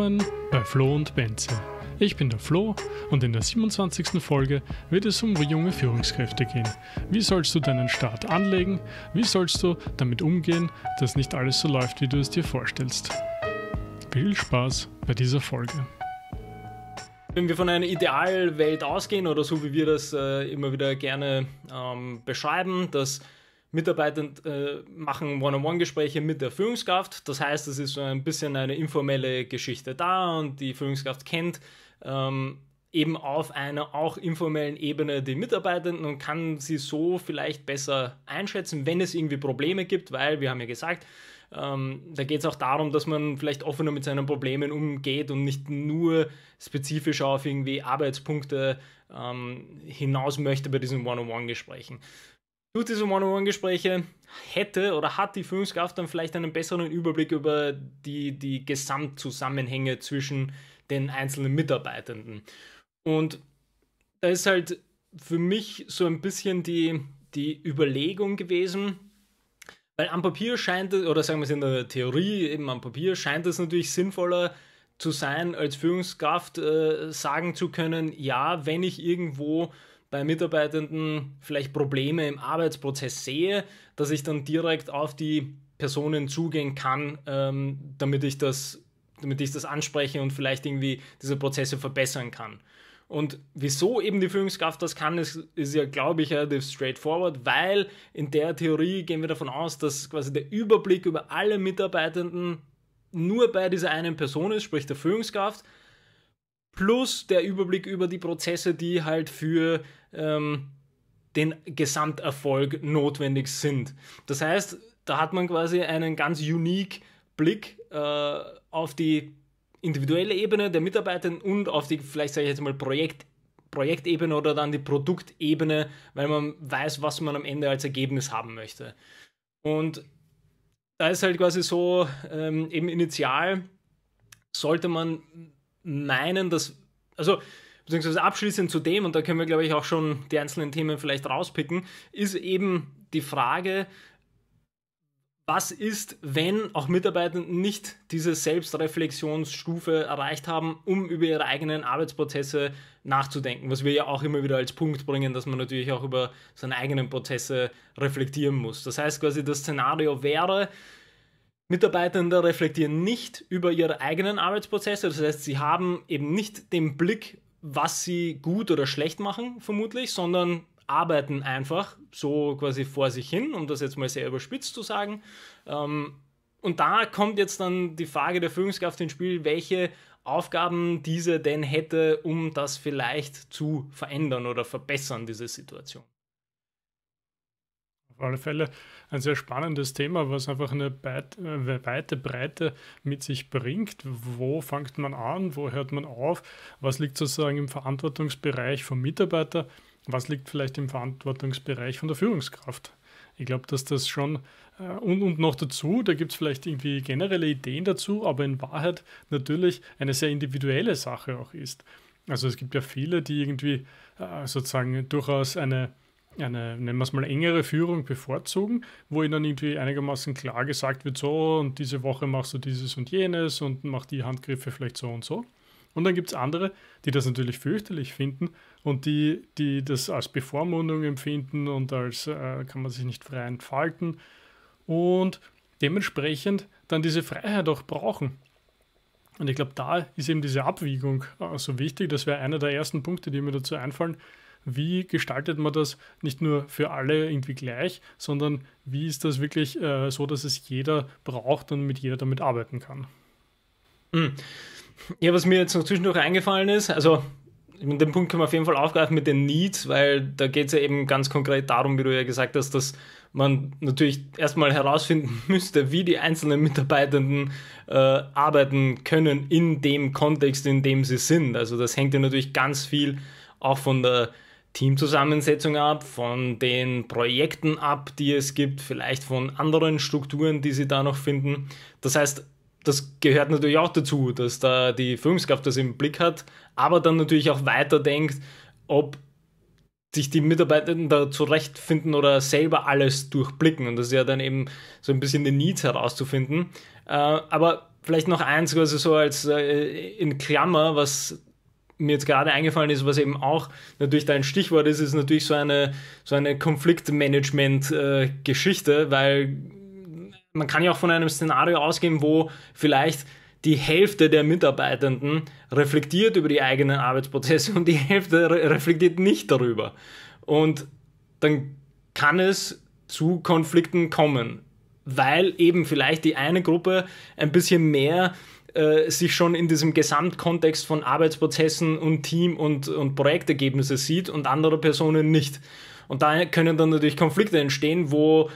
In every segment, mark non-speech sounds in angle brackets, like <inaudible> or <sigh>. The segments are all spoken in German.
willkommen bei Flo und Benze. Ich bin der Flo und in der 27. Folge wird es um junge Führungskräfte gehen. Wie sollst du deinen Start anlegen? Wie sollst du damit umgehen, dass nicht alles so läuft, wie du es dir vorstellst? Viel Spaß bei dieser Folge. Wenn wir von einer Idealwelt ausgehen oder so wie wir das äh, immer wieder gerne ähm, beschreiben, dass Mitarbeitern äh, machen One-on-One-Gespräche mit der Führungskraft. Das heißt, es ist so ein bisschen eine informelle Geschichte da und die Führungskraft kennt ähm, eben auf einer auch informellen Ebene die Mitarbeitenden und kann sie so vielleicht besser einschätzen, wenn es irgendwie Probleme gibt, weil wir haben ja gesagt, ähm, da geht es auch darum, dass man vielleicht offener mit seinen Problemen umgeht und nicht nur spezifisch auf irgendwie Arbeitspunkte ähm, hinaus möchte bei diesen One-on-One-Gesprächen. Durch diese One-on-One-Gespräche hätte oder hat die Führungskraft dann vielleicht einen besseren Überblick über die, die Gesamtzusammenhänge zwischen den einzelnen Mitarbeitenden. Und da ist halt für mich so ein bisschen die, die Überlegung gewesen, weil am Papier scheint es, oder sagen wir es in der Theorie, eben am Papier scheint es natürlich sinnvoller zu sein, als Führungskraft äh, sagen zu können, ja, wenn ich irgendwo bei Mitarbeitenden vielleicht Probleme im Arbeitsprozess sehe, dass ich dann direkt auf die Personen zugehen kann, ähm, damit, ich das, damit ich das anspreche und vielleicht irgendwie diese Prozesse verbessern kann. Und wieso eben die Führungskraft das kann, ist, ist ja, glaube ich, relativ straightforward, weil in der Theorie gehen wir davon aus, dass quasi der Überblick über alle Mitarbeitenden nur bei dieser einen Person ist, sprich der Führungskraft plus der Überblick über die Prozesse, die halt für ähm, den Gesamterfolg notwendig sind. Das heißt, da hat man quasi einen ganz unique Blick äh, auf die individuelle Ebene der Mitarbeitenden und auf die, vielleicht sage ich jetzt mal, Projekt, Projektebene oder dann die Produktebene, weil man weiß, was man am Ende als Ergebnis haben möchte. Und da ist halt quasi so, ähm, eben initial sollte man meinen, dass, also beziehungsweise abschließend zu dem, und da können wir, glaube ich, auch schon die einzelnen Themen vielleicht rauspicken, ist eben die Frage, was ist, wenn auch Mitarbeiter nicht diese Selbstreflexionsstufe erreicht haben, um über ihre eigenen Arbeitsprozesse nachzudenken, was wir ja auch immer wieder als Punkt bringen, dass man natürlich auch über seine eigenen Prozesse reflektieren muss. Das heißt quasi, das Szenario wäre, Mitarbeitende reflektieren nicht über ihre eigenen Arbeitsprozesse. Das heißt, sie haben eben nicht den Blick, was sie gut oder schlecht machen, vermutlich, sondern arbeiten einfach so quasi vor sich hin, um das jetzt mal sehr überspitzt zu sagen. Ähm, und da kommt jetzt dann die Frage der Führungskraft ins Spiel, welche Aufgaben diese denn hätte, um das vielleicht zu verändern oder verbessern, diese Situation. Auf alle Fälle ein sehr spannendes Thema, was einfach eine äh, weite Breite mit sich bringt. Wo fängt man an? Wo hört man auf? Was liegt sozusagen im Verantwortungsbereich vom Mitarbeiter? Was liegt vielleicht im Verantwortungsbereich von der Führungskraft? Ich glaube, dass das schon äh, und, und noch dazu, da gibt es vielleicht irgendwie generelle Ideen dazu, aber in Wahrheit natürlich eine sehr individuelle Sache auch ist. Also es gibt ja viele, die irgendwie äh, sozusagen durchaus eine eine, nennen wir es mal, engere Führung bevorzugen, wo ihnen dann irgendwie einigermaßen klar gesagt wird, so und diese Woche machst du dieses und jenes und mach die Handgriffe vielleicht so und so. Und dann gibt es andere, die das natürlich fürchterlich finden und die, die das als Bevormundung empfinden und als äh, kann man sich nicht frei entfalten und dementsprechend dann diese Freiheit auch brauchen. Und ich glaube, da ist eben diese Abwägung äh, so wichtig. Das wäre einer der ersten Punkte, die mir dazu einfallen, wie gestaltet man das nicht nur für alle irgendwie gleich, sondern wie ist das wirklich äh, so, dass es jeder braucht und mit jeder damit arbeiten kann. Hm. Ja, was mir jetzt noch zwischendurch eingefallen ist, also den Punkt können wir auf jeden Fall aufgreifen mit den Needs, weil da geht es ja eben ganz konkret darum, wie du ja gesagt hast, dass man natürlich erstmal herausfinden <laughs> müsste, wie die einzelnen Mitarbeitenden äh, arbeiten können in dem Kontext, in dem sie sind. Also das hängt ja natürlich ganz viel auch von der Teamzusammensetzung ab, von den Projekten ab, die es gibt, vielleicht von anderen Strukturen, die sie da noch finden. Das heißt, das gehört natürlich auch dazu, dass da die Führungskraft das im Blick hat, aber dann natürlich auch weiterdenkt, ob sich die Mitarbeitenden da zurechtfinden oder selber alles durchblicken. Und das ist ja dann eben so ein bisschen die Needs herauszufinden. Äh, aber vielleicht noch eins, also so als äh, in Klammer, was mir jetzt gerade eingefallen ist, was eben auch natürlich dein Stichwort ist, ist natürlich so eine, so eine Konfliktmanagement-Geschichte, weil man kann ja auch von einem Szenario ausgehen, wo vielleicht die Hälfte der Mitarbeitenden reflektiert über die eigenen Arbeitsprozesse und die Hälfte re reflektiert nicht darüber. Und dann kann es zu Konflikten kommen, weil eben vielleicht die eine Gruppe ein bisschen mehr äh, sich schon in diesem Gesamtkontext von Arbeitsprozessen und Team und, und Projektergebnisse sieht und andere Personen nicht. Und da können dann natürlich Konflikte entstehen, wo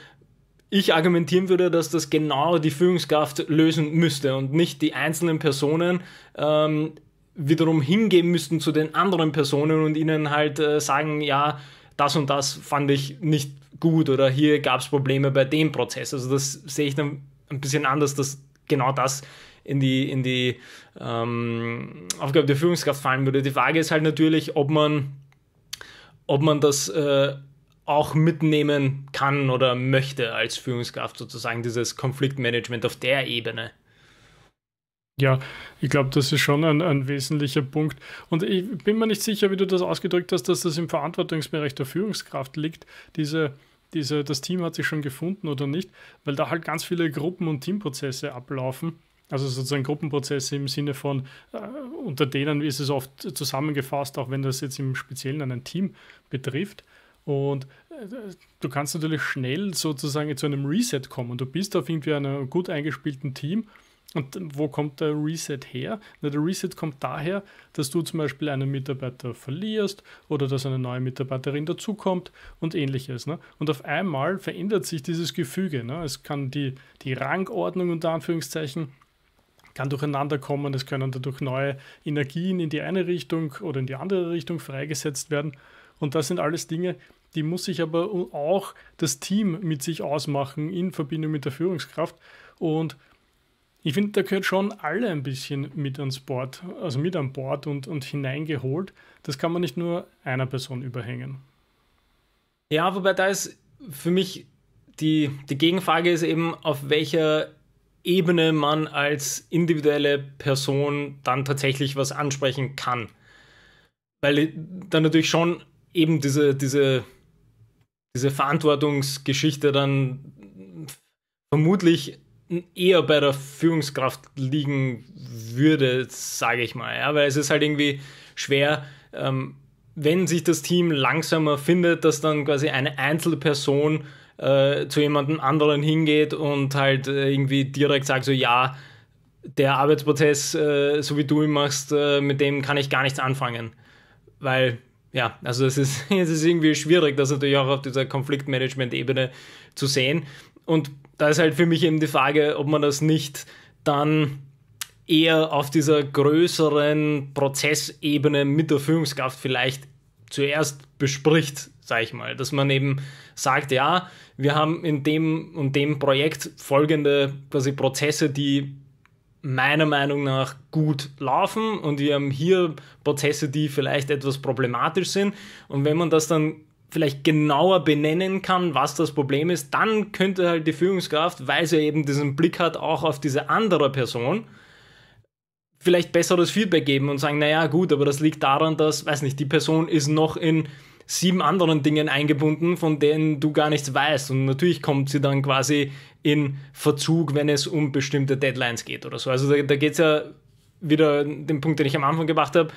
ich argumentieren würde, dass das genau die Führungskraft lösen müsste und nicht die einzelnen Personen ähm, wiederum hingehen müssten zu den anderen Personen und ihnen halt äh, sagen, ja, das und das fand ich nicht gut oder hier gab es Probleme bei dem Prozess. Also das sehe ich dann ein bisschen anders, dass genau das in die, in die ähm, Aufgabe der Führungskraft fallen würde. Die Frage ist halt natürlich, ob man, ob man das äh, auch mitnehmen kann oder möchte als Führungskraft sozusagen dieses Konfliktmanagement auf der Ebene. Ja, ich glaube, das ist schon ein, ein, wesentlicher Punkt. Und ich bin mir nicht sicher, wie du das ausgedrückt hast, dass das im Verantwortungsbereich der Führungskraft liegt. Diese, diese, das Team hat sich schon gefunden oder nicht, weil da halt ganz viele Gruppen und Teamprozesse ablaufen also sozusagen Gruppenprozesse im Sinne von, äh, unter denen ist es oft zusammengefasst, auch wenn das jetzt im Speziellen ein Team betrifft. Und äh, du kannst natürlich schnell sozusagen zu einem Reset kommen. Du bist auf irgendwie einem gut eingespielten Team. Und wo kommt der Reset her? Na, der Reset kommt daher, dass du zum Beispiel einen Mitarbeiter verlierst oder dass eine neue Mitarbeiterin dazukommt und ähnliches. Ne? Und auf einmal verändert sich dieses Gefüge. Ne? Es kann die, die Rangordnung unter Anführungszeichen kann durcheinander kommen, es können dadurch neue Energien in die eine Richtung oder in die andere Richtung freigesetzt werden. Und das sind alles Dinge, die muss sich aber auch das Team mit sich ausmachen in Verbindung mit der Führungskraft. Und ich finde, da gehört schon alle ein bisschen mit ans Board, also mit an Bord und, und hineingeholt. Das kann man nicht nur einer Person überhängen. Ja, wobei da ist für mich die, die Gegenfrage ist eben, auf welcher Ebene man als individuelle Person dann tatsächlich was ansprechen kann. Weil dann natürlich schon eben diese, diese, diese Verantwortungsgeschichte dann vermutlich eher bei der Führungskraft liegen würde, sage ich mal. Ja, weil es ist halt irgendwie schwer, ähm, wenn sich das Team langsamer findet, dass dann quasi eine Einzelperson Person äh, zu jemandem anderen hingeht und halt äh, irgendwie direkt sagt, so ja, der Arbeitsprozess, äh, so wie du ihn machst, äh, mit dem kann ich gar nichts anfangen. Weil, ja, also das ist, <laughs> es ist irgendwie schwierig, das natürlich auch auf dieser Konfliktmanagement-Ebene zu sehen. Und da ist halt für mich eben die Frage, ob man das nicht dann eher auf dieser größeren Prozessebene mit der Führungskraft vielleicht zuerst bespricht, sage ich mal. Dass man eben sagt, ja, wir haben in dem und dem Projekt folgende quasi Prozesse, die meiner Meinung nach gut laufen und wir haben hier Prozesse, die vielleicht etwas problematisch sind. Und wenn man das dann vielleicht genauer benennen kann, was das Problem ist, dann könnte halt die Führungskraft, weil sie eben diesen Blick hat, auch auf diese andere Person, vielleicht besseres Feedback geben und sagen, naja gut, aber das liegt daran, dass, weiß nicht, die Person ist noch in sieben anderen Dingen eingebunden, von denen du gar nichts weißt. Und natürlich kommt sie dann quasi in Verzug, wenn es um bestimmte Deadlines geht oder so. Also da, da geht es ja wieder den Punkt, den ich am Anfang gemacht habe.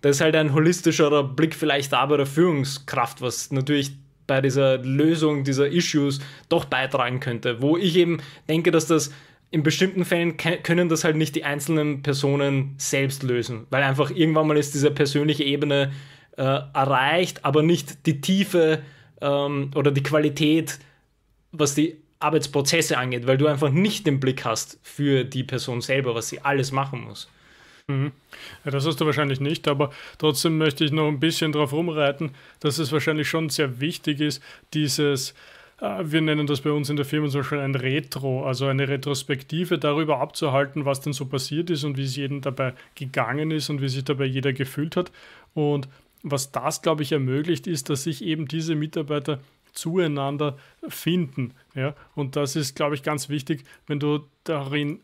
Da ist halt ein holistischerer Blick vielleicht da bei der Führungskraft, was natürlich bei dieser Lösung dieser Issues doch beitragen könnte. Wo ich eben denke, dass das in bestimmten Fällen können das halt nicht die einzelnen Personen selbst lösen, weil einfach irgendwann mal ist diese persönliche Ebene äh, erreicht, aber nicht die Tiefe ähm, oder die Qualität, was die Arbeitsprozesse angeht, weil du einfach nicht den Blick hast für die Person selber, was sie alles machen muss. Mhm. Ja, das hast du wahrscheinlich nicht, aber trotzdem möchte ich noch ein bisschen darauf rumreiten, dass es wahrscheinlich schon sehr wichtig ist, dieses äh, wir nennen das bei uns in der Firma zum Beispiel ein Retro, also eine Retrospektive darüber abzuhalten, was denn so passiert ist und wie es jedem dabei gegangen ist und wie sich dabei jeder gefühlt hat. Und was das, glaube ich, ermöglicht, ist, dass sich eben diese Mitarbeiter zueinander finden. Ja? Und das ist, glaube ich, ganz wichtig, wenn du darin,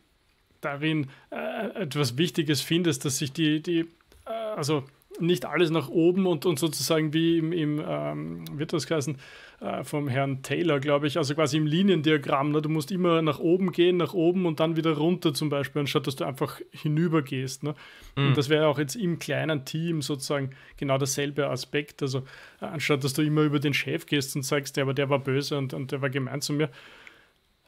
darin äh, etwas Wichtiges findest, dass sich die, die äh, also nicht alles nach oben und, und sozusagen wie im, im ähm, wird das heißen, äh, vom Herrn Taylor, glaube ich, also quasi im Liniendiagramm. Ne? Du musst immer nach oben gehen, nach oben und dann wieder runter zum Beispiel, anstatt dass du einfach hinüber gehst. Ne? Mhm. Und hm. das wäre auch jetzt im kleinen Team sozusagen genau derselbe Aspekt. Also äh, anstatt dass du immer über den Chef gehst und sagst, der, aber der war böse und, und der war gemein zu mir.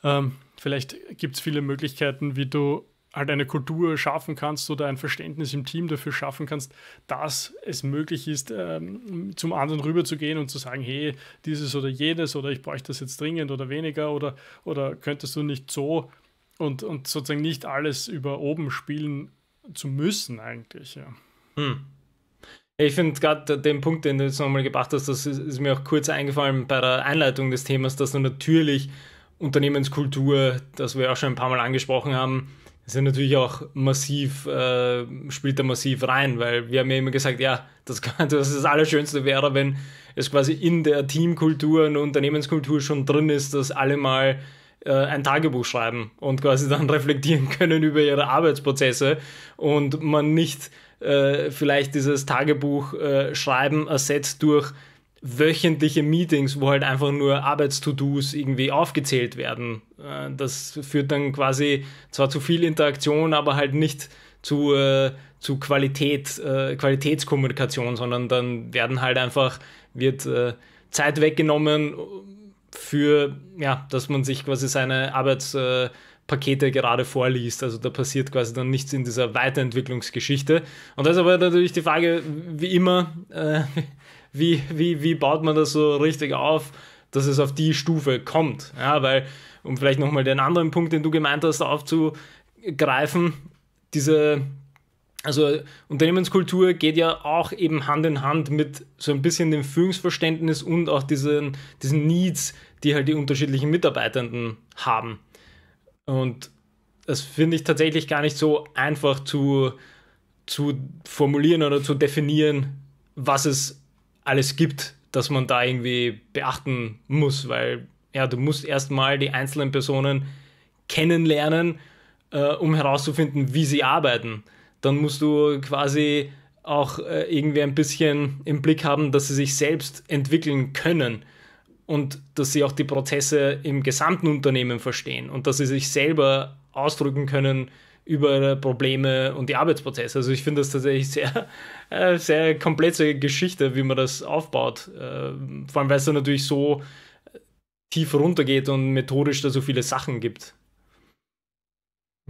Ähm, vielleicht gibt es viele Möglichkeiten, wie du halt eine Kultur schaffen kannst oder ein Verständnis im Team dafür schaffen kannst, dass es möglich ist, ähm, zum anderen rüberzugehen und zu sagen, hey, dieses oder jenes oder ich bräuchte das jetzt dringend oder weniger oder, oder könntest du nicht so und, und sozusagen nicht alles über oben spielen zu müssen eigentlich, ja. Hm. Ich finde gerade den Punkt, den du jetzt nochmal gebracht hast, das ist, ist mir auch kurz eingefallen bei der Einleitung des Themas, dass du natürlich Unternehmenskultur, das wir auch schon ein paar Mal angesprochen haben, ist ja natürlich auch massiv, äh, spielt da massiv rein, weil wir haben ja immer gesagt, ja, das, <laughs> das, das Allerschönste wäre, wenn es quasi in der Teamkultur und Unternehmenskultur schon drin ist, dass alle mal äh, ein Tagebuch schreiben und quasi dann <laughs> reflektieren können über ihre Arbeitsprozesse und man nicht äh, vielleicht dieses Tagebuch äh, schreiben ersetzt durch wöchentliche Meetings, wo halt einfach nur arbeits Arbeitstodos irgendwie aufgezählt werden. Äh, das führt dann quasi zwar zu viel Interaktion, aber halt nicht zu, äh, zu Qualität, äh, Qualitätskommunikation, sondern dann werden halt einfach, wird äh, Zeit weggenommen äh, für, ja, dass man sich quasi seine Arbeitspakete äh, gerade vorliest. Also da passiert quasi dann nichts in dieser Weiterentwicklungsgeschichte. Und das ist aber natürlich die Frage, wie immer, wie, wie, wie baut man das so richtig auf, dass es auf die Stufe kommt. Ja, weil, um vielleicht nochmal den anderen Punkt, den du gemeint hast, aufzugreifen, diese, also Unternehmenskultur geht ja auch eben Hand in Hand mit so ein bisschen dem Führungsverständnis und auch diesen, diesen Needs, die halt die unterschiedlichen Mitarbeitenden haben. Und das finde ich tatsächlich gar nicht so einfach zu, zu formulieren oder zu definieren, was es alles gibt, dass man da irgendwie beachten muss, weil ja, du musst erstmal die einzelnen Personen kennenlernen, äh, um herauszufinden, wie sie arbeiten. Dann musst du quasi auch äh, irgendwie ein bisschen im Blick haben, dass sie sich selbst entwickeln können und dass sie auch die Prozesse im gesamten Unternehmen verstehen und dass sie sich selber ausdrücken können, über Probleme und die Arbeitsprozesse. Also ich finde das tatsächlich sehr, <laughs> äh, sehr komplexe Geschichte, wie man das aufbaut. Äh, vor allem, weil es da natürlich so tief runtergeht und methodisch da so viele Sachen gibt.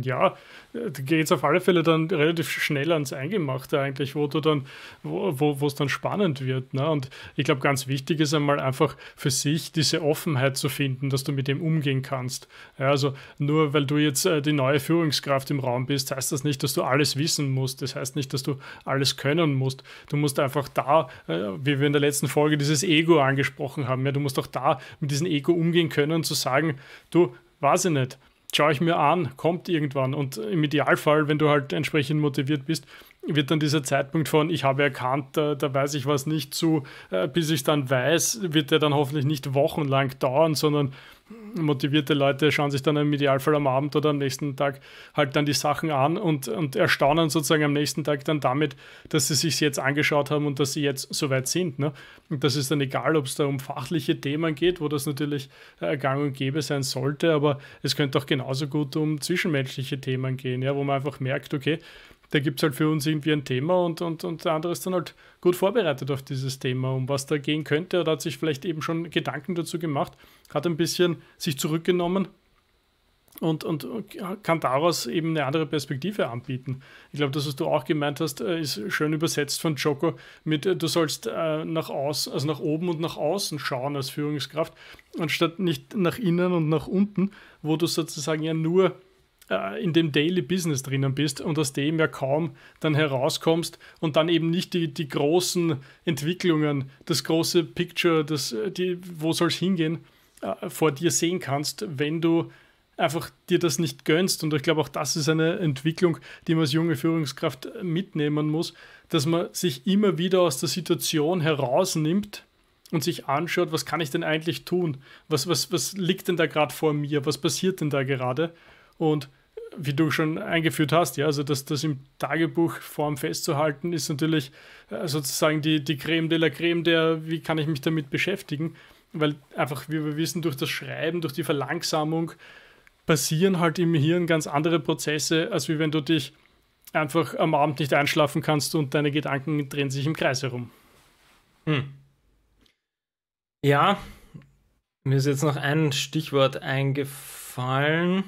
Ja, äh, geht es auf alle Fälle dann relativ schnell ans Eingemachte eigentlich, wo du dann, wo, wo es dann spannend wird. Ne? Und ich glaube, ganz wichtig ist einmal einfach für sich diese Offenheit zu finden, dass du mit dem umgehen kannst. Ja, also nur weil du jetzt äh, die neue Führungskraft im Raum bist, heißt das nicht, dass du alles wissen musst. Das heißt nicht, dass du alles können musst. Du musst einfach da, äh, wie wir in der letzten Folge dieses Ego angesprochen haben, ja, du musst auch da mit diesem Ego umgehen können, zu sagen, du, weiß ich nicht schaue ich mir an, kommt irgendwann. Und im Idealfall, wenn du halt entsprechend motiviert bist, wird dann dieser Zeitpunkt von, ich habe erkannt, da, da weiß ich was nicht zu, äh, bis ich dann weiß, wird der dann hoffentlich nicht wochenlang dauern, sondern motivierte Leute schauen sich dann im Idealfall am Abend oder am nächsten Tag halt dann die Sachen an und, und erstaunen sozusagen am nächsten Tag dann damit, dass sie sich jetzt angeschaut haben und dass sie jetzt soweit sind. Ne? Und das ist dann egal, ob es da um fachliche Themen geht, wo das natürlich äh, gang und gäbe sein sollte, aber es könnte auch genauso gut um zwischenmenschliche Themen gehen, ja, wo man einfach merkt, okay, da gibt es halt für uns irgendwie ein Thema und, und, und der andere ist dann halt gut vorbereitet auf dieses Thema, um was da gehen könnte oder hat sich vielleicht eben schon Gedanken dazu gemacht, hat ein bisschen sich zurückgenommen und, und kann daraus eben eine andere Perspektive anbieten. Ich glaube, das, was du auch gemeint hast, äh, ist schön übersetzt von Joko mit, äh, du sollst äh, nach außen, also nach oben und nach außen schauen als Führungskraft, anstatt nicht nach innen und nach unten, wo du sozusagen ja nur äh, in dem Daily Business drinnen bist und aus dem ja kaum dann herauskommst und dann eben nicht die, die großen Entwicklungen, das große Picture, das, äh, die, wo soll es hingehen, äh, vor dir sehen kannst, wenn du einfach dir das nicht gönnst. Und ich glaube, auch das ist eine Entwicklung, die man als junge Führungskraft mitnehmen muss, dass man sich immer wieder aus der Situation herausnimmt und sich anschaut, was kann ich denn eigentlich tun? Was, was, was liegt denn da gerade vor mir? Was passiert denn da gerade? Und wie du schon eingeführt hast, ja, also das, das im Tagebuchform festzuhalten, ist natürlich äh, sozusagen die, die Creme de la Creme der, wie kann ich mich damit beschäftigen? Weil einfach, wie wir wissen, durch das Schreiben, durch die Verlangsamung passieren halt im Hirn ganz andere Prozesse, als wie wenn du dich einfach am Abend nicht einschlafen kannst und deine Gedanken drehen sich im Kreis herum. Hm. Ja, mir ist jetzt noch ein Stichwort eingefallen.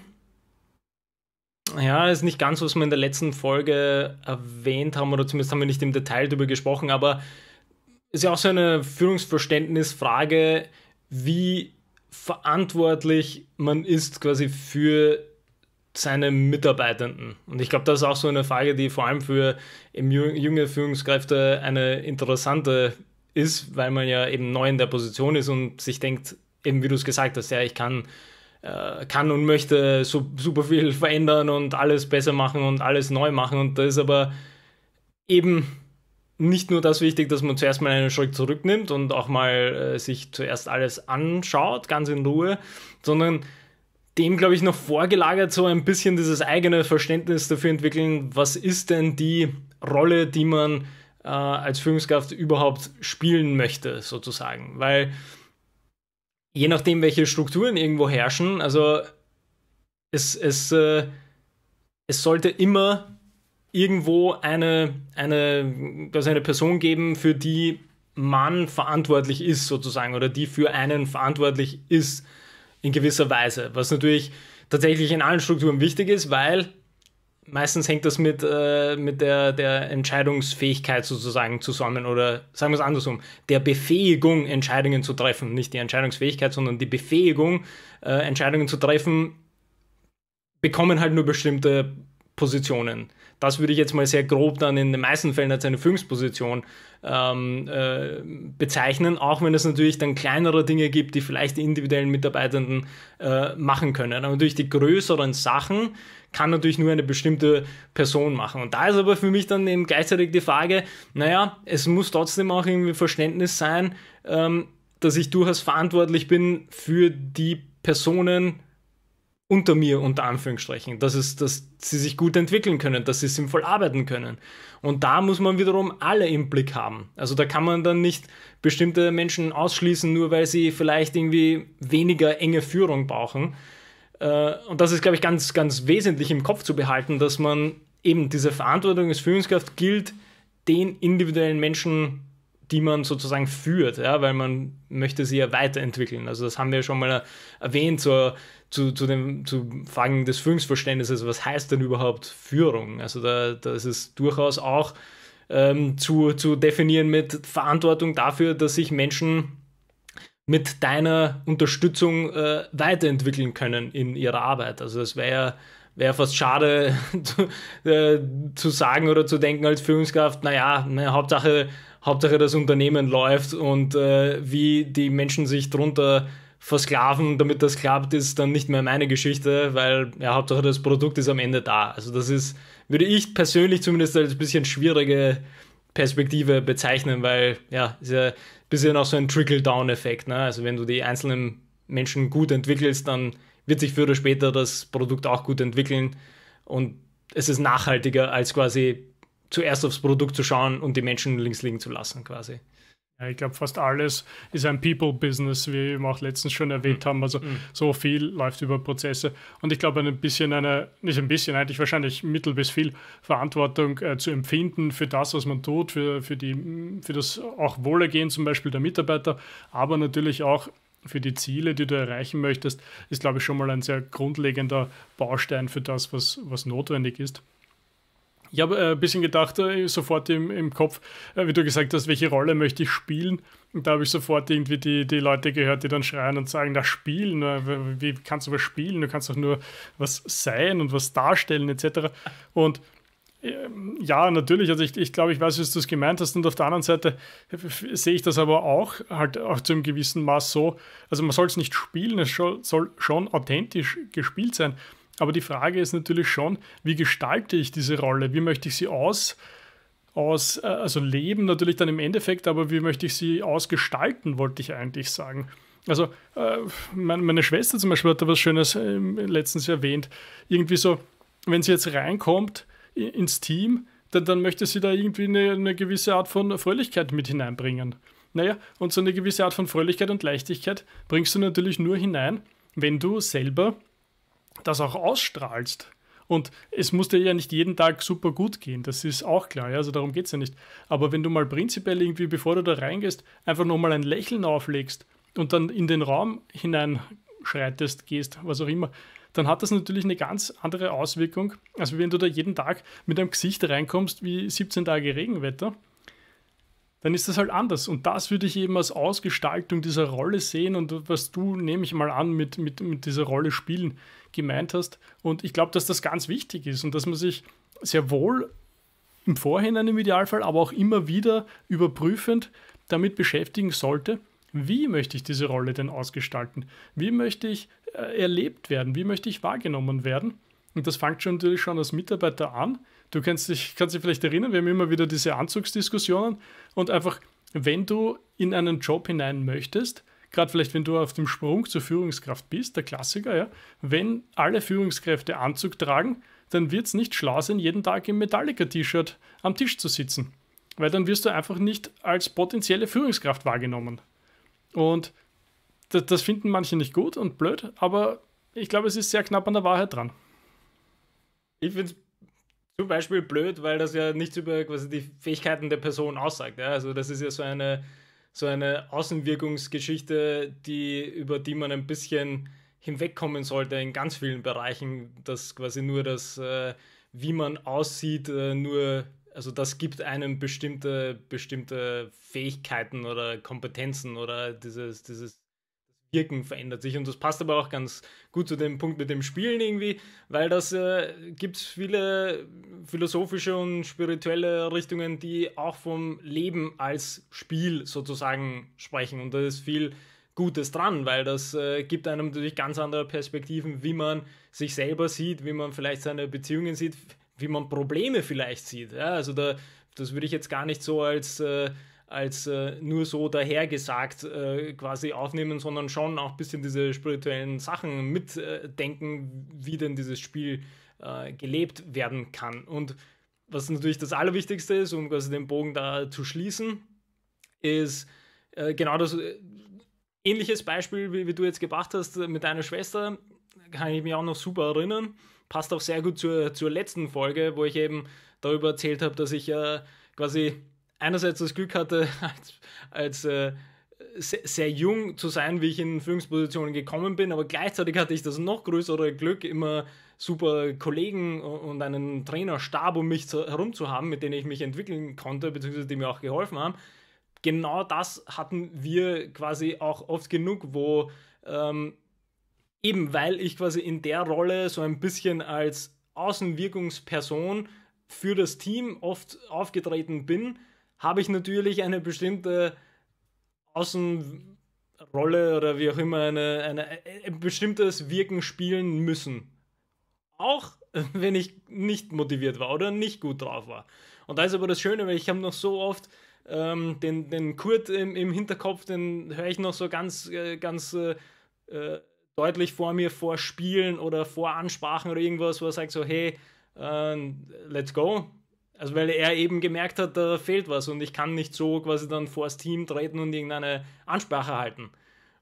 Ja, ist nicht ganz, was wir in der letzten Folge erwähnt haben, oder zumindest haben wir nicht im Detail darüber gesprochen, aber ist ja auch so eine Führungsverständnisfrage, wie verantwortlich man ist quasi für seine Mitarbeitenden. Und ich glaube, das ist auch so eine Frage, die vor allem für junge Führungskräfte eine interessante ist, weil man ja eben neu in der Position ist und sich denkt, eben wie du es gesagt hast, ja, ich kann äh, kann und möchte so, super viel verändern und alles besser machen und alles neu machen. Und da ist aber eben nicht nur das wichtig, dass man zuerst mal einen Schritt zurücknimmt und auch mal äh, sich zuerst alles anschaut, ganz in Ruhe, sondern dem, glaube ich, noch vorgelagert so ein bisschen dieses eigene Verständnis dafür entwickeln, was ist denn die Rolle, die man äh, als Führungskraft überhaupt spielen möchte, sozusagen. Weil je nachdem, welche Strukturen irgendwo herrschen, also es, es, äh, es sollte immer irgendwo eine, eine, also eine Person geben, für die man verantwortlich ist, sozusagen, oder die für einen verantwortlich ist in gewisser Weise. Was natürlich tatsächlich in allen Strukturen wichtig ist, weil meistens hängt das mit, äh, mit der, der Entscheidungsfähigkeit sozusagen zusammen oder sagen wir es andersrum, der Befähigung, Entscheidungen zu treffen. Nicht die Entscheidungsfähigkeit, sondern die Befähigung, äh, Entscheidungen zu treffen, bekommen halt nur bestimmte Positionen. Das würde ich jetzt mal sehr grob dann in den meisten Fällen als eine Führungsposition ähm, äh, bezeichnen, auch wenn es natürlich dann kleinere Dinge gibt, die vielleicht die individuellen Mitarbeitenden äh, machen können. Aber natürlich die größeren Sachen, kann natürlich nur eine bestimmte Person machen. Und da ist aber für mich dann eben gleichzeitig die Frage, naja, es muss trotzdem auch irgendwie Verständnis sein, ähm, dass ich durchaus verantwortlich bin für die Personen, unter mir, unter Anführungsstrichen, dass, es, dass sie sich gut entwickeln können, dass sie sinnvoll arbeiten können. Und da muss man wiederum alle im Blick haben. Also da kann man dann nicht bestimmte Menschen ausschließen, nur weil sie vielleicht irgendwie weniger enge Führung brauchen, äh, und das ist, glaube ich, ganz, ganz wesentlich im Kopf zu behalten, dass man eben diese Verantwortung als Führungskraft gilt den individuellen Menschen, die man sozusagen führt, ja, weil man möchte sie ja weiterentwickeln. Also das haben wir ja schon mal erwähnt zur, zu, zu, den, zu Fragen des Führungsverständnisses. Was heißt denn überhaupt Führung? Also da, da ist es durchaus auch ähm, zu, zu definieren mit Verantwortung dafür, dass sich Menschen mit deiner Unterstützung äh, weiterentwickeln können in ihrer Arbeit. Also es wäre ja fast schade <laughs> zu, äh, zu, sagen oder zu denken als Führungskraft, naja, na, Hauptsache, Hauptsache das Unternehmen läuft und äh, wie die Menschen sich drunter versklaven, damit das klappt, ist dann nicht mehr meine Geschichte, weil ja, Hauptsache das Produkt ist am Ende da. Also das ist, würde ich persönlich zumindest als ein bisschen schwierige Perspektive bezeichnen, weil ja, ist ja bisschen auch so ein Trickle-Down-Effekt. Ne? Also wenn du die einzelnen Menschen gut entwickelst, dann wird sich früher oder später das Produkt auch gut entwickeln und es ist nachhaltiger, als quasi zuerst aufs Produkt zu schauen und die Menschen links liegen zu lassen quasi. Ja, ich glaube, fast alles ist ein People-Business, wie wir auch letztens schon erwähnt mhm. haben. Also mhm. so viel läuft über Prozesse. Und ich glaube, ein bisschen eine, nicht ein bisschen, eigentlich wahrscheinlich mittel bis viel Verantwortung äh, zu empfinden für das, was man tut, für, für, die, für das auch Wohlergehen zum Beispiel der Mitarbeiter, aber natürlich auch für die Ziele, die du erreichen möchtest, ist, glaube ich, schon mal ein sehr grundlegender Baustein für das, was, was notwendig ist. Ich habe äh, ein bisschen gedacht, äh, sofort im, im Kopf, äh, wie du gesagt hast, welche Rolle möchte ich spielen? Und da habe ich sofort irgendwie die, die Leute gehört, die dann schreien und sagen, na spielen, wie kannst du was spielen? Du kannst doch nur was sein und was darstellen etc. Und ähm, ja, natürlich. Also ich, ich glaube, ich weiß, wie du es gemeint hast. Und auf der anderen Seite sehe ich das aber auch, halt auch zu einem gewissen Maß so. Also man soll es nicht spielen, es soll, soll schon authentisch gespielt sein. Aber die Frage ist natürlich schon, wie gestalte ich diese Rolle? Wie möchte ich sie aus, aus äh, also leben natürlich dann im Endeffekt, aber wie möchte ich sie ausgestalten, wollte ich eigentlich sagen. Also äh, meine Schwester zum Beispiel hat da was Schönes äh, letztens erwähnt. Irgendwie so, wenn sie jetzt reinkommt ins Team, dann, dann möchte sie da irgendwie eine, eine gewisse Art von Fröhlichkeit mit hineinbringen. Naja, und so eine gewisse Art von Fröhlichkeit und Leichtigkeit bringst du natürlich nur hinein, wenn du selber das auch ausstrahlst. Und es muss dir ja nicht jeden Tag super gut gehen, das ist auch klar, ja? also darum geht es ja nicht. Aber wenn du mal prinzipiell irgendwie, bevor du da reingehst, einfach nochmal ein Lächeln auflegst und dann in den Raum hineinschreitest, gehst, was auch immer, dann hat das natürlich eine ganz andere Auswirkung, als wenn du da jeden Tag mit einem Gesicht reinkommst wie 17 Tage Regenwetter dann ist das halt anders. Und das würde ich eben als Ausgestaltung dieser Rolle sehen und was du, nehme ich mal an, mit, mit, mit dieser Rolle spielen gemeint hast. Und ich glaube, dass das ganz wichtig ist und dass man sich sehr wohl im Vorhinein im Idealfall, aber auch immer wieder überprüfend damit beschäftigen sollte, wie möchte ich diese Rolle denn ausgestalten? Wie möchte ich äh, erlebt werden? Wie möchte ich wahrgenommen werden? Und das fängt schon natürlich schon als Mitarbeiter an, Du kannst dich, kannst dich vielleicht erinnern, wir haben immer wieder diese Anzugsdiskussionen und einfach, wenn du in einen Job hinein möchtest, gerade vielleicht wenn du auf dem Sprung zur Führungskraft bist, der Klassiker, ja, wenn alle Führungskräfte Anzug tragen, dann wird es nicht schlau sein, jeden Tag im Metallica-T-Shirt am Tisch zu sitzen. Weil dann wirst du einfach nicht als potenzielle Führungskraft wahrgenommen. Und das, das finden manche nicht gut und blöd, aber ich glaube, es ist sehr knapp an der Wahrheit dran. Ich finde es zum Beispiel blöd, weil das ja nichts über quasi die Fähigkeiten der Person aussagt. Ja? Also das ist ja so eine, so eine Außenwirkungsgeschichte, die, über die man ein bisschen hinwegkommen sollte in ganz vielen Bereichen, dass quasi nur das, äh, wie man aussieht, äh, nur, also das gibt einem bestimmte, bestimmte Fähigkeiten oder Kompetenzen oder dieses, dieses Wirken verändert sich. Und das passt aber auch ganz gut zu dem Punkt mit dem Spielen irgendwie, weil das äh, gibt viele philosophische und spirituelle Richtungen, die auch vom Leben als Spiel sozusagen sprechen. Und da ist viel Gutes dran, weil das äh, gibt einem natürlich ganz andere Perspektiven, wie man sich selber sieht, wie man vielleicht seine Beziehungen sieht, wie man Probleme vielleicht sieht. Ja, also da, das würde ich jetzt gar nicht so als äh, als äh, nur so dahergesagt äh, quasi aufnehmen, sondern schon auch ein bisschen diese spirituellen Sachen mitdenken, wie denn dieses Spiel äh, gelebt werden kann. Und was natürlich das Allerwichtigste ist, um quasi den Bogen da zu schließen, ist äh, genau das äh, ähnliches Beispiel, wie, wie, du jetzt gebracht hast mit deiner Schwester, kann ich mich auch noch super erinnern. Passt auch sehr gut zur, zur letzten Folge, wo ich eben darüber erzählt habe, dass ich äh, quasi einerseits das Glück hatte, <laughs> als, als äh, sehr, sehr, jung zu sein, wie ich in Führungspositionen gekommen bin, aber gleichzeitig hatte ich das noch größere Glück, immer super Kollegen und einen Trainerstab um mich zu, herum zu haben, mit denen ich mich entwickeln konnte, beziehungsweise die mir auch geholfen haben. Genau das hatten wir quasi auch oft genug, wo ähm, eben weil ich quasi in der Rolle so ein bisschen als Außenwirkungsperson für das Team oft aufgetreten bin, habe ich natürlich eine bestimmte Außenrolle oder wie auch immer eine, eine, ein bestimmtes Wirken spielen müssen. Auch <laughs> wenn ich nicht motiviert war oder nicht gut drauf war. Und da ist aber das Schöne, weil ich habe noch so oft ähm, den, den Kurt im, im Hinterkopf, den höre ich noch so ganz, äh, äh, äh, deutlich vor mir vor Spielen oder vor Ansprachen oder irgendwas, wo er sagt so, hey, äh, let's go, also weil er eben gemerkt hat, da fehlt was und ich kann nicht so quasi dann vors Team treten und irgendeine Ansprache halten.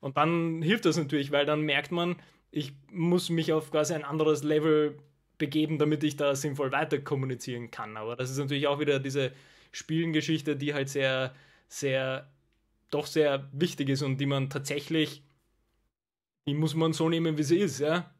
Und dann hilft das natürlich, weil dann merkt man, ich muss mich auf quasi ein anderes Level begeben, damit ich da sinnvoll weiter kommunizieren kann. Aber das ist natürlich auch wieder diese Spielengeschichte, die halt sehr, sehr, doch sehr wichtig ist und die man tatsächlich, die muss man so nehmen, wie sie ist, ja.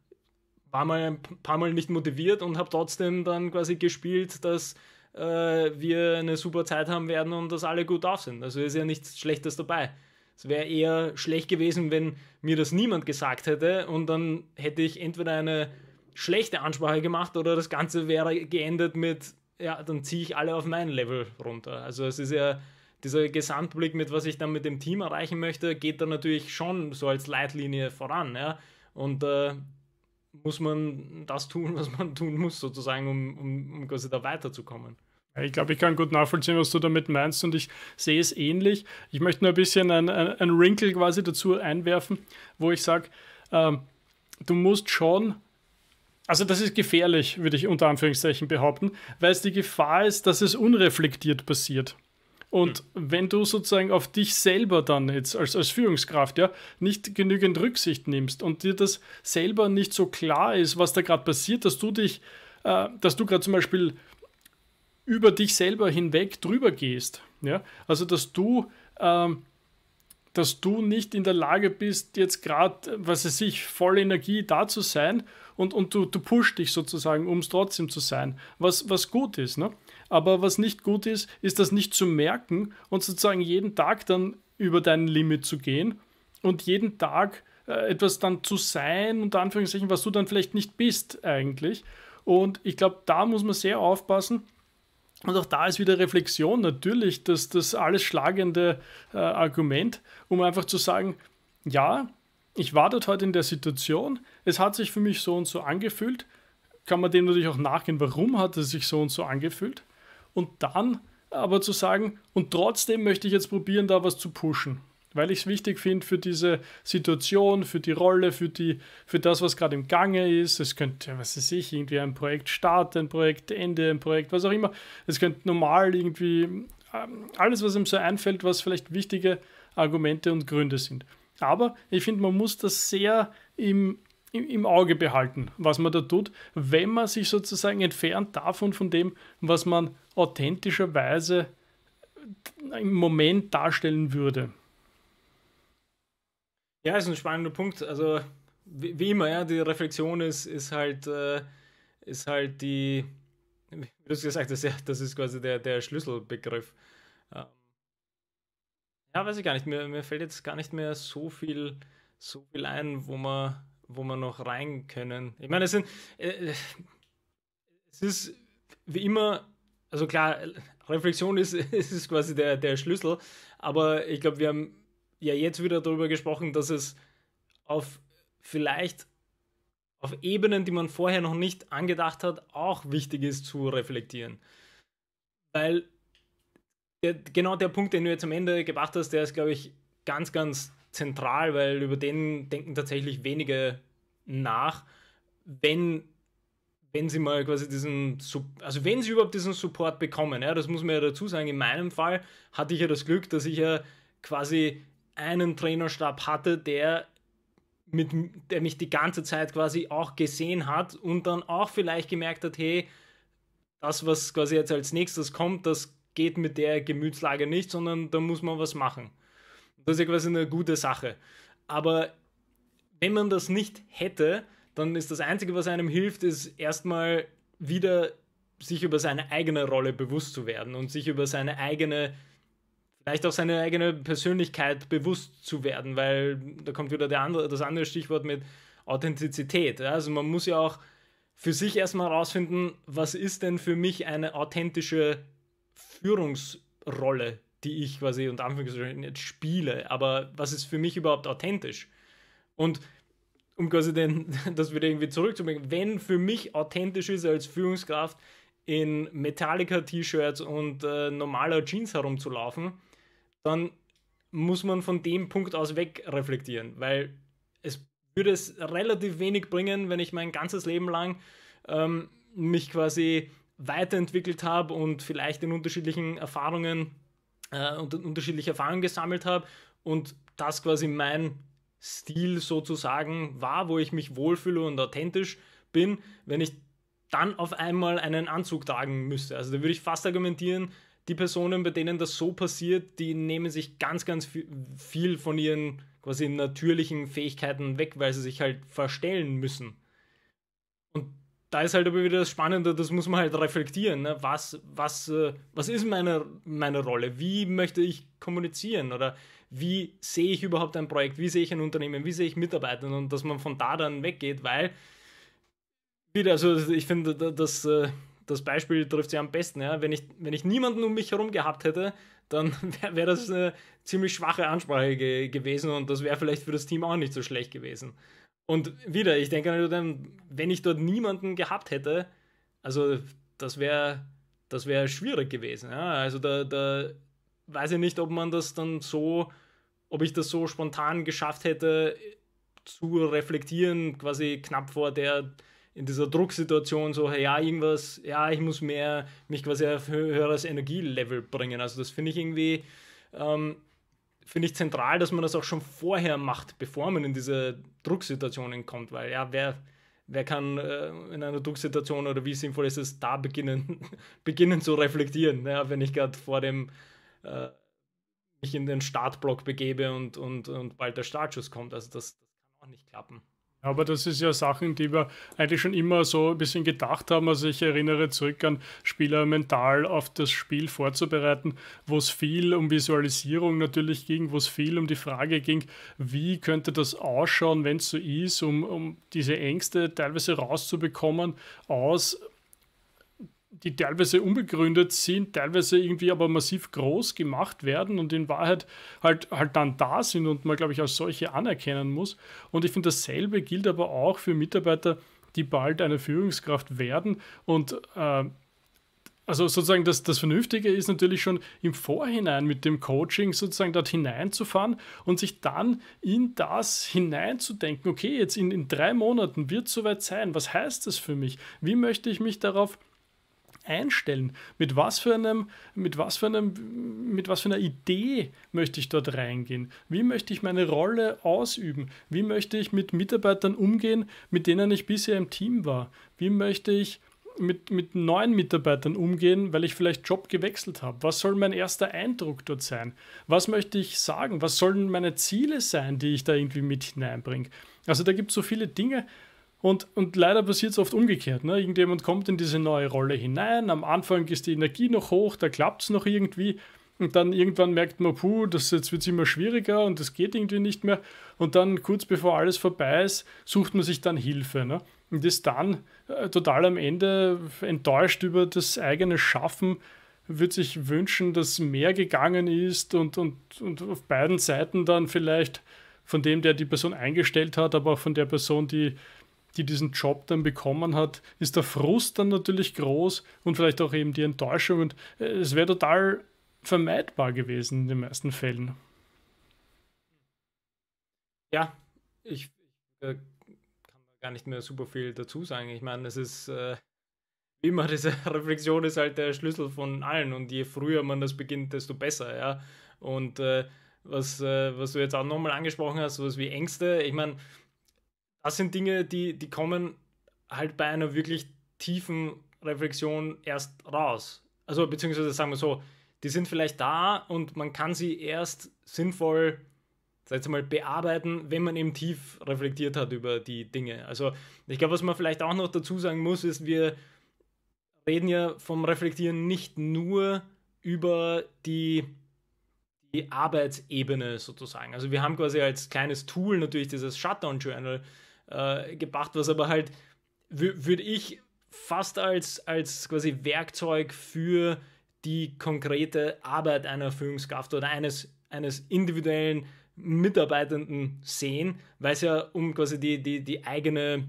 War mal ein paar Mal nicht motiviert und habe trotzdem dann quasi gespielt, dass äh, wir eine super Zeit haben werden und dass alle gut auf sind. Also ist ja nichts Schlechtes dabei. Es wäre eher schlecht gewesen, wenn mir das niemand gesagt hätte und dann hätte ich entweder eine schlechte Ansprache gemacht oder das Ganze wäre geendet mit, ja, dann ziehe ich alle auf mein Level runter. Also es ist ja dieser Gesamtblick mit, was ich dann mit dem Team erreichen möchte, geht da natürlich schon so als Leitlinie voran. Ja? Und äh, muss man das tun, was man tun muss, sozusagen, um, um, um quasi da weiterzukommen. Ich glaube, ich kann gut nachvollziehen, was du damit meinst und ich sehe es ähnlich. Ich möchte nur ein bisschen ein, ein, ein Wrinkle quasi dazu einwerfen, wo ich sage, ähm, du musst schon, also das ist gefährlich, würde ich unter Anführungszeichen behaupten, weil es die Gefahr ist, dass es unreflektiert passiert. Und mhm. wenn du sozusagen auf dich selber dann jetzt als, als Führungskraft ja nicht genügend Rücksicht nimmst und dir das selber nicht so klar ist, was da gerade passiert, dass du dich, äh, dass du gerade zum Beispiel über dich selber hinweg drüber gehst, ja, also dass du ähm, dass du nicht in der Lage bist, jetzt gerade, was weiß ich, voll Energie da zu sein und, und du, du pusht dich sozusagen, um es trotzdem zu sein, was, was gut ist. Ne? Aber was nicht gut ist, ist das nicht zu merken und sozusagen jeden Tag dann über dein Limit zu gehen und jeden Tag äh, etwas dann zu sein, unter Anführungszeichen, was du dann vielleicht nicht bist eigentlich. Und ich glaube, da muss man sehr aufpassen, und auch da ist wieder Reflexion natürlich das, das alles schlagende äh, Argument, um einfach zu sagen, ja, ich war dort heute in der Situation, es hat sich für mich so und so angefühlt, kann man dem natürlich auch nachgehen, warum hat es sich so und so angefühlt. Und dann aber zu sagen, und trotzdem möchte ich jetzt probieren, da was zu pushen weil ich es wichtig finde für diese Situation, für die Rolle, für, die, für das, was gerade im Gange ist. Es könnte, was weiß ich, irgendwie ein Projekt starten, ein Projekt Ende, ein Projekt, was auch immer. Es könnte normal irgendwie ähm, alles, was ihm so einfällt, was vielleicht wichtige Argumente und Gründe sind. Aber ich finde, man muss das sehr im, im, im Auge behalten, was man da tut, wenn man sich sozusagen entfernt davon, von dem, was man authentischerweise im Moment darstellen würde. Ja, ist ein spannender Punkt. Also wie, wie immer, ja, die Reflexion ist, ist halt, äh, ist halt die, wie du es gesagt hast, ja, das ist quasi der, der Schlüsselbegriff. Ja. Ähm, ja, weiß ich gar nicht. Mir, mir fällt jetzt gar nicht mehr so viel, so viel ein, wo man, wo man noch rein können. Ich meine, es sind äh, es ist wie immer, also klar, Reflexion ist, <laughs> ist quasi der, der Schlüssel, aber ich glaube, wir haben ja jetzt wieder darüber gesprochen, dass es auf vielleicht auf Ebenen, die man vorher noch nicht angedacht hat, auch wichtig ist zu reflektieren. Weil der, genau der Punkt, den du jetzt am Ende gebracht hast, der ist, glaube ich, ganz, ganz zentral, weil über den denken tatsächlich wenige nach, wenn, wenn sie mal quasi diesen, also wenn sie überhaupt diesen Support bekommen. Ja, das muss man ja dazu sagen. In meinem Fall hatte ich ja das Glück, dass ich ja quasi einen Trainerstab hatte, der, mit, der mich die ganze Zeit quasi auch gesehen hat und dann auch vielleicht gemerkt hat, hey, das, was quasi jetzt als nächstes kommt, das geht mit der Gemütslage nicht, sondern da muss man was machen. Das ist ja quasi eine gute Sache. Aber wenn man das nicht hätte, dann ist das Einzige, was einem hilft, ist erstmal wieder sich über seine eigene Rolle bewusst zu werden und sich über seine eigene äh, vielleicht auch seine eigene Persönlichkeit bewusst zu werden, weil da kommt wieder der andere, das andere Stichwort mit Authentizität. Also man muss ja auch für sich erstmal herausfinden, was ist denn für mich eine authentische Führungsrolle, die ich quasi und Anführungszeichen jetzt spiele, aber was ist für mich überhaupt authentisch? Und um quasi den, <laughs> das wieder irgendwie zurückzubringen, wenn für mich authentisch ist als Führungskraft in Metallica-T-Shirts und äh, normaler Jeans herumzulaufen, dann muss man von dem Punkt aus weg reflektieren, weil es würde es relativ wenig bringen, wenn ich mein ganzes Leben lang ähm, mich quasi weiterentwickelt habe und vielleicht in unterschiedlichen Erfahrungen äh, und unterschiedliche Erfahrungen gesammelt habe und das quasi mein Stil sozusagen war, wo ich mich wohlfühle und authentisch bin, wenn ich dann auf einmal einen Anzug tragen müsste. Also da würde ich fast argumentieren, die Personen, bei denen das so passiert, die nehmen sich ganz, ganz viel von ihren quasi natürlichen Fähigkeiten weg, weil sie sich halt verstellen müssen. Und da ist halt aber wieder das Spannende, das muss man halt reflektieren. Ne? Was, was, äh, was ist meine, meine Rolle? Wie möchte ich kommunizieren? Oder wie sehe ich überhaupt ein Projekt? Wie sehe ich ein Unternehmen? Wie sehe ich Mitarbeiter? Und dass man von da dann weggeht, weil, wieder, also ich finde, das äh, das Beispiel trifft sie am besten. Ja? Wenn, ich, wenn ich niemanden um mich herum gehabt hätte, dann <laughs> wäre wär das eine ziemlich schwache Ansprache ge gewesen und das wäre vielleicht für das Team auch nicht so schlecht gewesen. Und wieder, ich denke, wenn ich dort niemanden gehabt hätte, also das wäre das wär schwierig gewesen. Ja? Also da, da weiß ich nicht, ob man das dann so, ob ich das so spontan geschafft hätte, zu reflektieren, quasi knapp vor der in dieser Drucksituation so, ja, irgendwas, ja, ich muss mehr mich quasi auf höheres Energielevel bringen. Also das finde ich irgendwie, ähm, finde ich zentral, dass man das auch schon vorher macht, bevor man in diese Drucksituationen kommt, weil ja, wer, wer kann äh, in einer Drucksituation oder wie sinnvoll ist es, da beginnen, <laughs> beginnen zu reflektieren, ja, wenn ich gerade vor dem äh, mich in den Startblock begebe und, und, und bald der Startschuss kommt. Also das, das kann auch nicht klappen. Aber das ist ja Sachen, die wir eigentlich schon immer so ein bisschen gedacht haben. Also ich erinnere zurück an Spieler mental auf das Spiel vorzubereiten, wo es viel um Visualisierung natürlich ging, wo es viel um die Frage ging, wie könnte das ausschauen, wenn es so ist, um, um diese Ängste teilweise rauszubekommen aus die teilweise unbegründet sind, teilweise irgendwie aber massiv groß gemacht werden und in Wahrheit halt, halt dann da sind und man, glaube ich, als solche anerkennen muss. Und ich finde, dasselbe gilt aber auch für Mitarbeiter, die bald eine Führungskraft werden und äh, also sozusagen das, das Vernünftige ist natürlich schon im Vorhinein mit dem Coaching sozusagen dort hineinzufahren und sich dann in das hineinzudenken, okay, jetzt in, in drei Monaten wird es soweit sein, was heißt das für mich? Wie möchte ich mich darauf einstellen? Mit was für einem, mit was für einem, mit was für einer Idee möchte ich dort reingehen? Wie möchte ich meine Rolle ausüben? Wie möchte ich mit Mitarbeitern umgehen, mit denen ich bisher im Team war? Wie möchte ich mit, mit neuen Mitarbeitern umgehen, weil ich vielleicht Job gewechselt habe? Was soll mein erster Eindruck dort sein? Was möchte ich sagen? Was sollen meine Ziele sein, die ich da irgendwie mit hineinbringe? Also da gibt es so viele Dinge, und, und leider passiert es oft umgekehrt. Ne? Irgendjemand kommt in diese neue Rolle hinein, am Anfang ist die Energie noch hoch, da klappt es noch irgendwie. Und dann irgendwann merkt man, puh, das jetzt wird immer schwieriger und das geht irgendwie nicht mehr. Und dann kurz bevor alles vorbei ist, sucht man sich dann Hilfe. Ne? Und ist dann äh, total am Ende enttäuscht über das eigene Schaffen, wird sich wünschen, dass mehr gegangen ist und, und, und auf beiden Seiten dann vielleicht von dem, der die Person eingestellt hat, aber auch von der Person, die die diesen Job dann bekommen hat, ist der Frust dann natürlich groß und vielleicht auch eben die Enttäuschung. Und äh, es wäre total vermeidbar gewesen in den meisten Fällen. Ja, ich äh, kann gar nicht mehr super viel dazu sagen. Ich meine, es ist äh, wie immer, <laughs> diese Reflexion ist halt der Schlüssel von allen und je früher man das beginnt, desto besser, ja. Und äh, was, äh, was du jetzt auch nochmal angesprochen hast, was wie Ängste, ich meine, das sind Dinge, die, die kommen halt bei einer wirklich tiefen Reflexion erst raus. Also beziehungsweise sagen wir so, die sind vielleicht da und man kann sie erst sinnvoll, sag ich mal, bearbeiten, wenn man eben tief reflektiert hat über die Dinge. Also ich glaube, was man vielleicht auch noch dazu sagen muss, ist, wir reden ja vom Reflektieren nicht nur über die, die Arbeitsebene sozusagen. Also wir haben quasi als kleines Tool natürlich dieses Shutdown Journal äh, gebracht, was aber halt, würde ich fast als, als quasi Werkzeug für die konkrete Arbeit einer Führungskraft oder eines, eines individuellen Mitarbeitenden sehen, weil es ja um quasi die, die, die eigene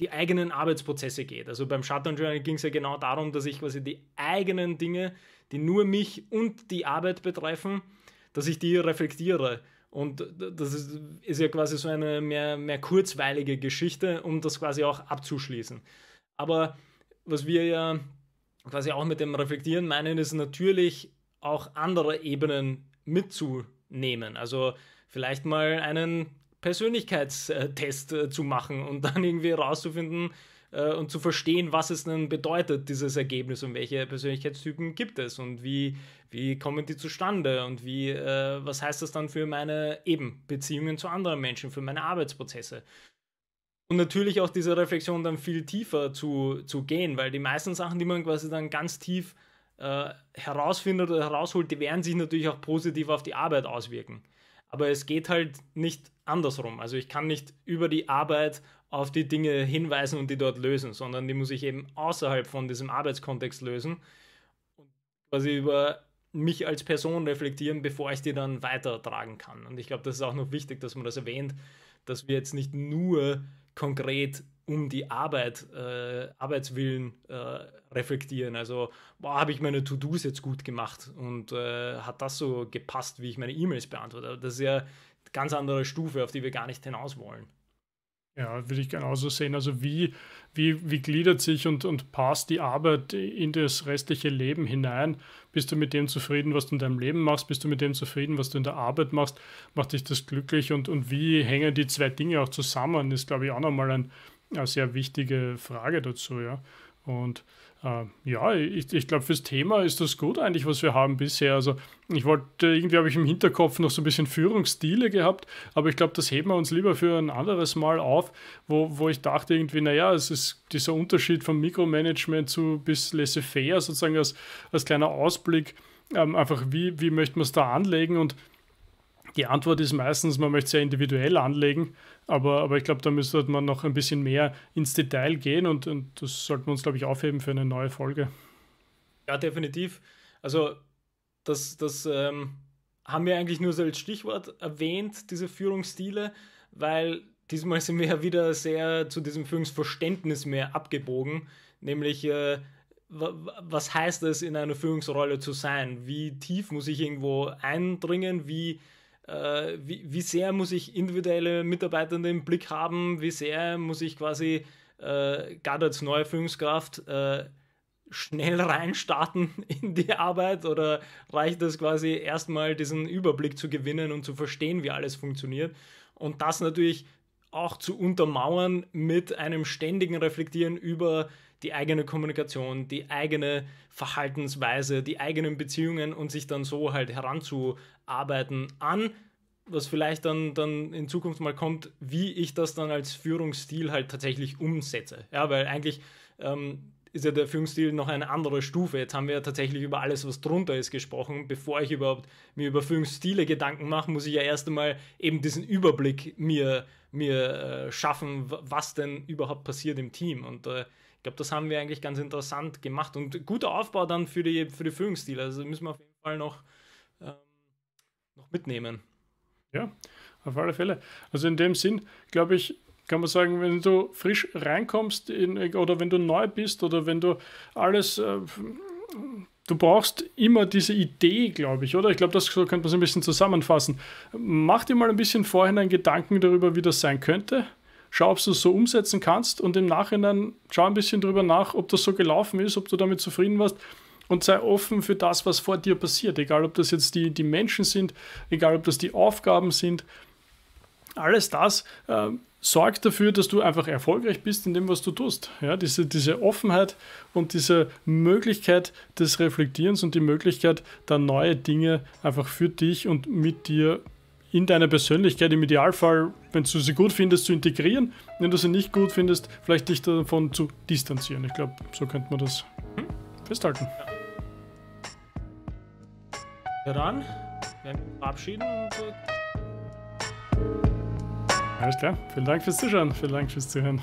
die eigenen Arbeitsprozesse geht. Also beim Shutdown Journal ging es ja genau darum, dass ich quasi die eigenen Dinge, die nur mich und die Arbeit betreffen, dass ich die reflektiere und das ist, ist ja quasi so eine mehr, mehr kurzweilige Geschichte, um das quasi auch abzuschließen. Aber was wir ja quasi auch mit dem Reflektieren meinen, ist natürlich auch andere Ebenen mitzunehmen. Also vielleicht mal einen Persönlichkeitstest äh, zu machen und dann irgendwie rauszufinden, äh, und zu verstehen, was es denn bedeutet, dieses Ergebnis und welche Persönlichkeitstypen gibt es und wie, wie kommen die zustande und wie, äh, was heißt das dann für meine eben Beziehungen zu anderen Menschen, für meine Arbeitsprozesse. Und natürlich auch diese Reflexion dann viel tiefer zu, zu gehen, weil die meisten Sachen, die man quasi dann ganz tief äh, herausfindet oder herausholt, die werden sich natürlich auch positiv auf die Arbeit auswirken. Aber es geht halt nicht andersrum. Also ich kann nicht über die Arbeit auf die Dinge hinweisen und die dort lösen, sondern die muss ich eben außerhalb von diesem Arbeitskontext lösen und quasi über mich als Person reflektieren, bevor ich die dann weitertragen kann. Und ich glaube, das ist auch noch wichtig, dass man das erwähnt, dass wir jetzt nicht nur konkret um die Arbeit, äh, Arbeitswillen äh, reflektieren. Also, habe ich meine To-Dos jetzt gut gemacht und äh, hat das so gepasst, wie ich meine E-Mails beantworte? Das ist ja ganz andere Stufe, auf die wir gar nicht hinaus wollen. Ja, würde ich genauso sehen. Also wie, wie, wie gliedert sich und, und passt die Arbeit in das restliche Leben hinein? Bist du mit dem zufrieden, was du in deinem Leben machst? Bist du mit dem zufrieden, was du in der Arbeit machst? Macht dich das glücklich? Und, und wie hängen die zwei Dinge auch zusammen? Das ist, glaube ich, auch nochmal ein, eine sehr wichtige Frage dazu, ja. Und ähm, ja, ich, ich glaube, fürs Thema ist das gut eigentlich, was wir haben bisher. Also ich wollte, irgendwie habe ich im Hinterkopf noch so ein bisschen Führungsstile gehabt, aber ich glaube, das heben wir uns lieber für ein anderes Mal auf, wo, wo ich dachte irgendwie, naja, es ist dieser Unterschied vom Mikromanagement zu bis laissez-faire sozusagen als, als kleiner Ausblick, ähm, einfach wie, wie möchte man es da anlegen und die Antwort ist meistens, man möchte es ja individuell anlegen, aber, aber ich glaube, da müsste halt man noch ein bisschen mehr ins Detail gehen und, und das sollten wir uns, glaube ich, aufheben für eine neue Folge. Ja, definitiv. Also das, das ähm, haben wir eigentlich nur so als Stichwort erwähnt, diese Führungsstile, weil diesmal sind wir ja wieder sehr zu diesem Führungsverständnis mehr abgebogen, nämlich äh, was heißt es, in einer Führungsrolle zu sein? Wie tief muss ich irgendwo eindringen? Wie äh, wie, wie sehr muss ich individuelle Mitarbeiter im Blick haben, wie sehr muss ich quasi äh, gerade als neue Führungskraft äh, schnell <laughs> reinstarten in die Arbeit oder reicht es quasi erstmal diesen Überblick zu gewinnen und zu verstehen, wie alles funktioniert und das natürlich auch zu untermauern mit einem ständigen Reflektieren über die eigene Kommunikation, die eigene Verhaltensweise, die eigenen Beziehungen und sich dann so halt heranzuarbeiten an, was vielleicht dann, dann in Zukunft mal kommt, wie ich das dann als Führungsstil halt tatsächlich umsetze. Ja, weil eigentlich ähm, ist ja der Führungsstil noch eine andere Stufe. Jetzt haben wir ja tatsächlich über alles, was drunter ist, gesprochen. Bevor ich überhaupt mir über Führungsstile Gedanken mache, muss ich ja erst einmal eben diesen Überblick mir, mir äh, schaffen, was denn überhaupt passiert im Team. Und äh, glaube, das haben wir eigentlich ganz interessant gemacht und guter Aufbau dann für die, für die Führungsstile. Also müssen wir auf jeden Fall noch, ähm, noch mitnehmen. Ja, auf alle Fälle. Also in dem Sinn, glaube ich, kann man sagen, wenn du frisch reinkommst in, oder wenn du neu bist oder wenn du alles, äh, du brauchst immer diese Idee, glaube ich, oder? Ich glaube, das so könnte man es ein bisschen zusammenfassen. Mach dir mal ein bisschen vorhin einen Gedanken darüber, wie das sein könnte schau, ob du es so umsetzen kannst und im Nachhinein schau ein bisschen drüber nach, ob das so gelaufen ist, ob du damit zufrieden warst und sei offen für das, was vor dir passiert. Egal, ob das jetzt die, die Menschen sind, egal, ob das die Aufgaben sind. Alles das äh, sorgt dafür, dass du einfach erfolgreich bist in dem, was du tust. Ja, diese, diese Offenheit und diese Möglichkeit des Reflektierens und die Möglichkeit, da neue Dinge einfach für dich und mit dir zu in deine Persönlichkeit im Idealfall, wenn du sie gut findest, zu integrieren. Wenn du sie nicht gut findest, vielleicht dich davon zu distanzieren. Ich glaube, so könnte man das mhm. festhalten. Ja. Dann werden wir verabschieden Alles klar. Vielen Dank fürs Zuschauen. Vielen Dank fürs Zuhören.